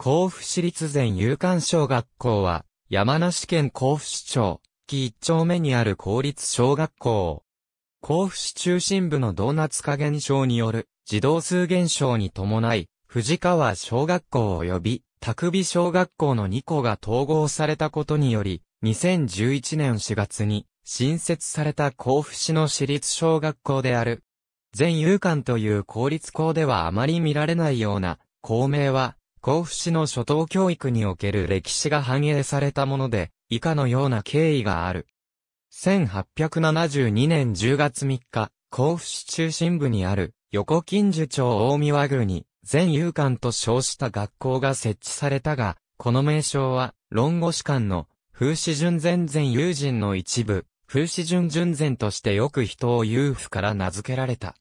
甲府市立前有館小学校は、山梨県甲府市町、木一丁目にある公立小学校。甲府市中心部のドーナツ化現象による児童数減少に伴い、藤川小学校及び、拓美小学校の2校が統合されたことにより、2011年4月に新設された甲府市の市立小学校である。全有館という公立校ではあまり見られないような、校名は、甲府市の初等教育における歴史が反映されたもので、以下のような経緯がある。1872年10月3日、甲府市中心部にある横金寿町大宮宮に全遊館と称した学校が設置されたが、この名称は論語士官の風刺順前前友人の一部、風刺順順前としてよく人を遊府から名付けられた。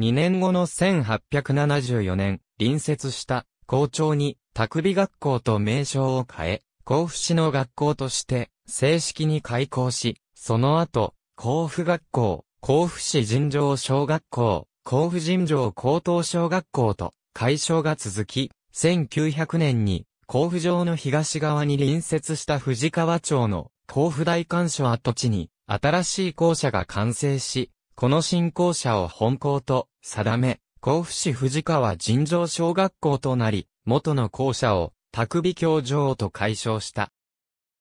2年後の1874年、隣接した校長に、卓美学校と名称を変え、甲府市の学校として、正式に開校し、その後、甲府学校、甲府市尋常小学校、甲府尋常高等小学校と、改称が続き、1900年に、甲府城の東側に隣接した藤川町の甲府大館所跡地に新しい校舎が完成し、この新校舎を本校と定め、甲府市藤川尋常小学校となり、元の校舎を、卓美教場と解消した。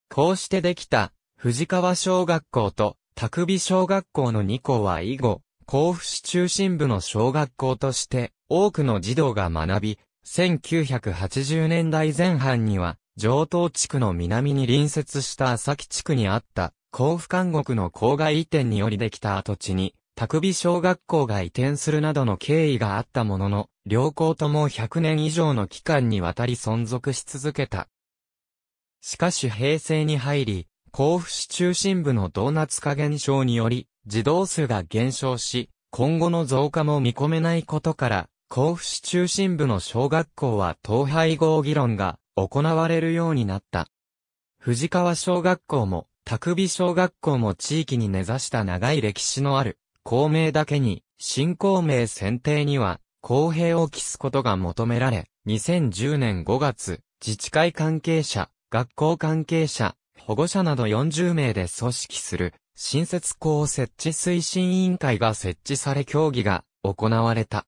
こうしてできた、藤川小学校と、卓美小学校の2校は以後、甲府市中心部の小学校として、多くの児童が学び、1980年代前半には、上東地区の南に隣接した浅木地区にあった、甲府監獄の郊外移転によりできた跡地に、卓美小学校が移転するなどの経緯があったものの、両校とも100年以上の期間にわたり存続し続けた。しかし平成に入り、甲府市中心部のドーナツ化現象により、児童数が減少し、今後の増加も見込めないことから、甲府市中心部の小学校は統廃合議論が行われるようになった。藤川小学校も、卓美小学校も地域に根ざした長い歴史のある公明だけに、新公明選定には、公平を期すことが求められ、2010年5月、自治会関係者、学校関係者、保護者など40名で組織する、新設校設置推進委員会が設置され協議が行われた。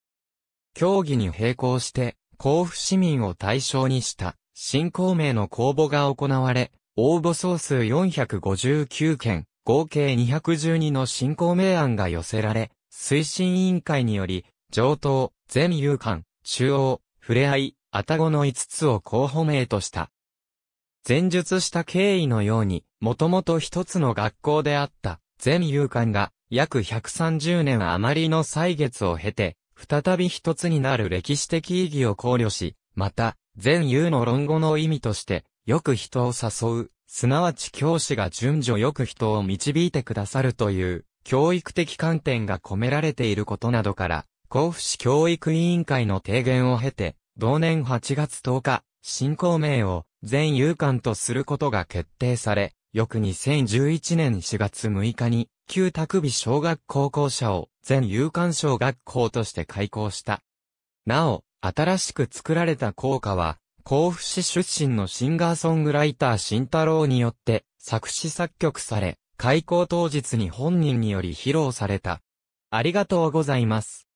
協議に並行して、甲府市民を対象にした、新公明の公募が行われ、応募総数459件、合計212の進行名案が寄せられ、推進委員会により、上等、全遊館、中央、触れ合い、あたごの5つを候補名とした。前述した経緯のように、もともと一つの学校であった、全遊館が、約130年余りの歳月を経て、再び一つになる歴史的意義を考慮し、また、全遊の論語の意味として、よく人を誘う、すなわち教師が順序よく人を導いてくださるという、教育的観点が込められていることなどから、甲府市教育委員会の提言を経て、同年8月10日、新校名を全有官とすることが決定され、翌2011年4月6日に、旧卓美小学校校舎を全有官小学校として開校した。なお、新しく作られた校歌は、甲府市出身のシンガーソングライター慎太郎によって作詞作曲され、開校当日に本人により披露された。ありがとうございます。